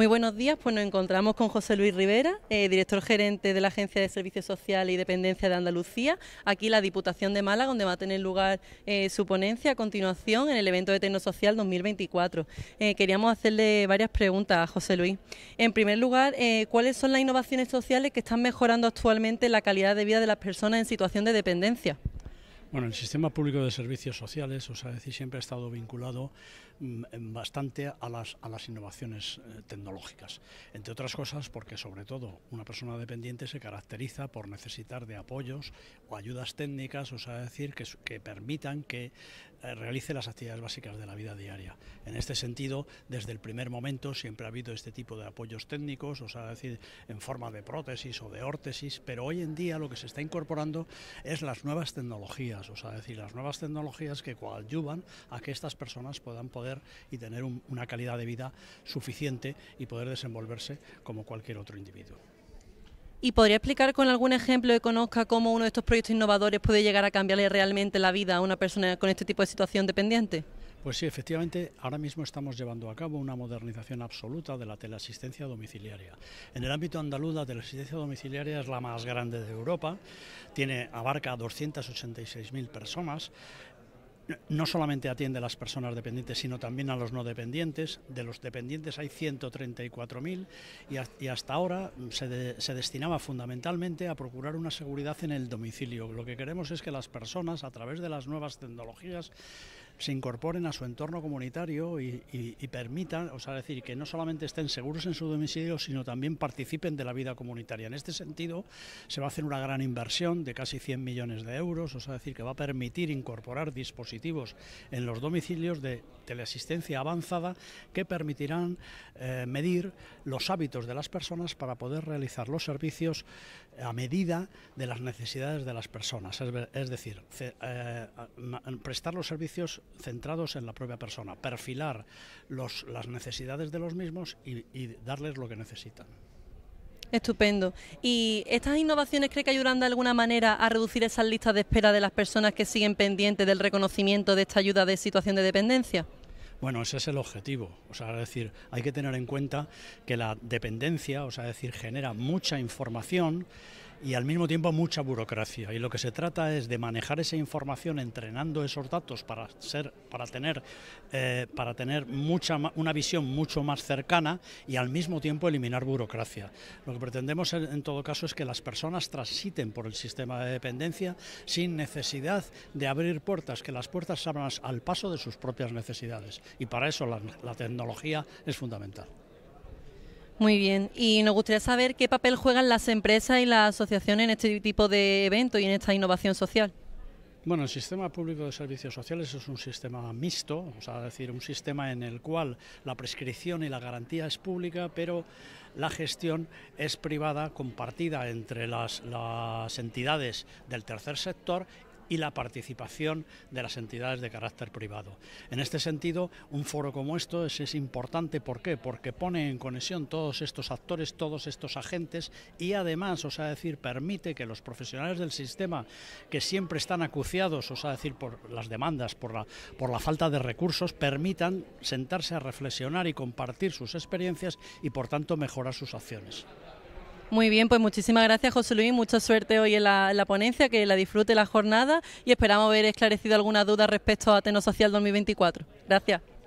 Muy buenos días, pues nos encontramos con José Luis Rivera, eh, director gerente de la Agencia de Servicios Sociales y Dependencia de Andalucía, aquí en la Diputación de Málaga, donde va a tener lugar eh, su ponencia a continuación en el evento de Social 2024. Eh, queríamos hacerle varias preguntas a José Luis. En primer lugar, ¿cuáles son las innovaciones sociales que están mejorando actualmente la calidad de vida de las personas en situación de dependencia? Bueno, el sistema público de servicios sociales, o sea, siempre ha estado vinculado Mm, bastante a las, a las innovaciones eh, tecnológicas. Entre otras cosas porque sobre todo una persona dependiente se caracteriza por necesitar de apoyos o ayudas técnicas, o sea, decir, que, que permitan que eh, realice las actividades básicas de la vida diaria. En este sentido, desde el primer momento siempre ha habido este tipo de apoyos técnicos, o sea, decir, en forma de prótesis o de órtesis, pero hoy en día lo que se está incorporando es las nuevas tecnologías, o sea, decir, las nuevas tecnologías que coadyuvan a que estas personas puedan poder y tener una calidad de vida suficiente y poder desenvolverse como cualquier otro individuo. ¿Y podría explicar con algún ejemplo que conozca cómo uno de estos proyectos innovadores puede llegar a cambiarle realmente la vida a una persona con este tipo de situación dependiente? Pues sí, efectivamente, ahora mismo estamos llevando a cabo una modernización absoluta de la teleasistencia domiciliaria. En el ámbito andaluz, la teleasistencia domiciliaria es la más grande de Europa, tiene, abarca a 286.000 personas, no solamente atiende a las personas dependientes, sino también a los no dependientes. De los dependientes hay 134.000 y, y, hasta ahora se, destinaba fundamentalmente a procurar una seguridad en el domicilio. Lo que queremos es que las personas, a través de las nuevas tecnologías, se incorporen a su entorno comunitario y, permitan, o sea, decir, que no solamente estén seguros en su domicilio, sino también participen de la vida comunitaria. En este sentido, se va a hacer una gran inversión de casi 100 millones de euros, o sea, decir, que va a permitir incorporar dispositivos en los domicilios de teleasistencia avanzada que permitirán eh, medir los hábitos de las personas para poder realizar los servicios a medida de las necesidades de las personas. Es, decir, eh, prestar los servicios centrados en la propia persona, perfilar las necesidades de los mismos y, darles lo que necesitan. Estupendo. ¿Y estas innovaciones cree que ayudan de alguna manera a reducir esas listas de espera de las personas que siguen pendientes del reconocimiento de esta ayuda de situación de dependencia? Bueno, ese es el objetivo. O sea, decir, hay que tener en cuenta que la dependencia, o sea, decir, genera mucha información y al mismo tiempo mucha burocracia. Y lo que se trata es de manejar esa información entrenando esos datos para ser, para tener, eh, para tener mucha, una visión mucho más cercana y al mismo tiempo eliminar burocracia. Lo que pretendemos en, todo caso es que las personas transiten por el sistema de dependencia sin necesidad de abrir puertas, que las puertas se abran al paso de sus propias necesidades. Y para eso la tecnología es fundamental. Muy bien, y nos gustaría saber qué papel juegan las empresas y las asociaciones en este tipo de evento y en esta innovación social. Bueno, el sistema público de servicios sociales es un sistema mixto, o a decir, un sistema en el cual la prescripción y la garantía es pública, pero la gestión es privada, compartida entre las, las entidades del tercer sector y la participación de las entidades de carácter privado. En este sentido, un foro como esto es, importante, ¿por qué? Porque pone en conexión todos estos actores, todos estos agentes y además, o sea, decir, permite que los profesionales del sistema que siempre están acuciados, o sea, decir, por las demandas, por por la falta de recursos, permitan sentarse a reflexionar y compartir sus experiencias y por tanto mejorar sus acciones. Muy bien, pues muchísimas gracias José Luis, mucha suerte hoy en la, ponencia, que la disfrute la jornada y esperamos haber esclarecido alguna duda respecto a Teno Social 2024. Gracias.